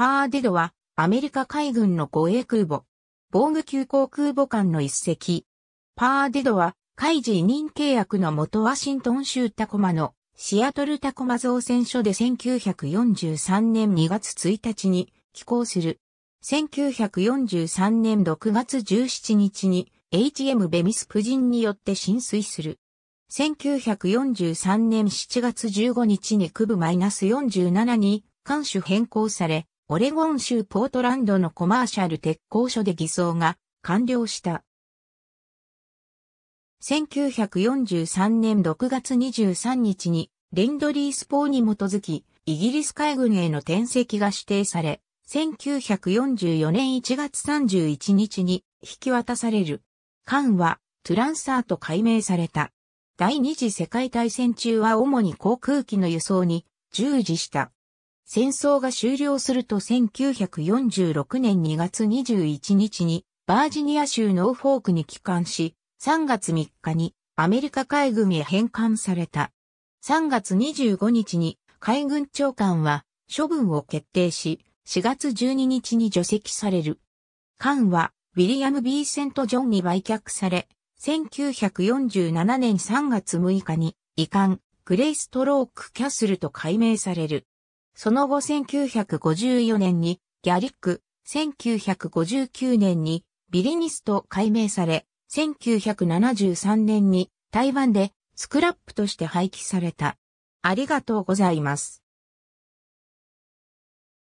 パーデドは、アメリカ海軍の護衛空母、防具急行空母艦の一隻。パーデドは、海事委任契約の元ワシントン州タコマのシアトルタコマ造船所で1943年2月1日に寄港する。1943年6月17日に HM ベミスプジンによって浸水する。1943年7月15日に区部 -47 に艦種変更され、オレゴン州ポートランドのコマーシャル鉄工所で偽装が完了した。1943年6月23日にレンドリース法に基づきイギリス海軍への転籍が指定され、1944年1月31日に引き渡される。艦はトゥランサーと改名された。第二次世界大戦中は主に航空機の輸送に従事した。戦争が終了すると1946年2月21日にバージニア州ノーフォークに帰還し、3月3日にアメリカ海軍へ返還された。3月25日に海軍長官は処分を決定し、4月12日に除籍される。艦はウィリアム・ B・ セント・ジョンに売却され、1947年3月6日に遺憾、グレイストローク・キャッスルと改名される。その後1954年にギャリック、1959年にビリニスと改名され、1973年に台湾でスクラップとして廃棄された。ありがとうございます。